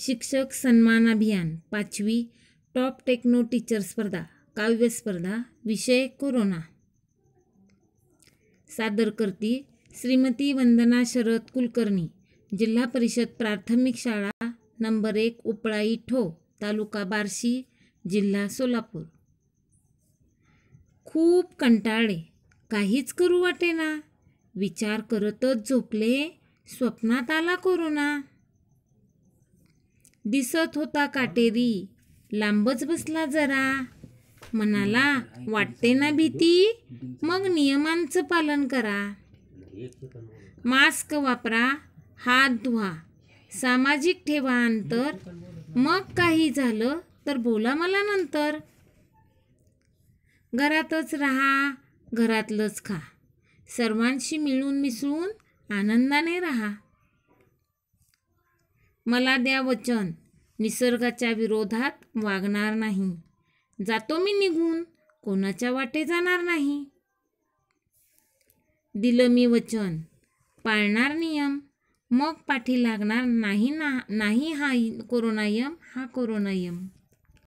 शिक्षक सन्मान अभियान पाचवी टॉप टेक्नो टीचर स्पर्धा काव्य स्पर्धा विषय कोरोना सादर करती श्रीमती वंदना शरद कुलकर्णी जिल्हा परिषद प्राथमिक शाळा नंबर एक उपळाई ठो तालुका बार्शी जिल्हा सोलापूर खूप कंटाळले काहीच करू वाटेना विचार करतच झोपले स्वप्नात आला कोरोना दिसत होता काटेरी लांबच बसला जरा मनाला वाटते ना भीती मग नियमांचं पालन करा मास्क वापरा हात धुवा सामाजिक ठेवा अंतर मग काही झालं तर बोला मला नंतर घरातच रहा, घरातलंच खा सर्वांशी मिळून मिसळून आनंदाने रहा, मला द्या वचन निसर्गाच्या विरोधात वागणार नाही जातो मी निघून कोणाच्या वाटे जाणार नाही दिलं मी वचन पाळणार नियम मग पाठी लागणार नाही ना नाही हा कोरोनायम हा कोरोनायम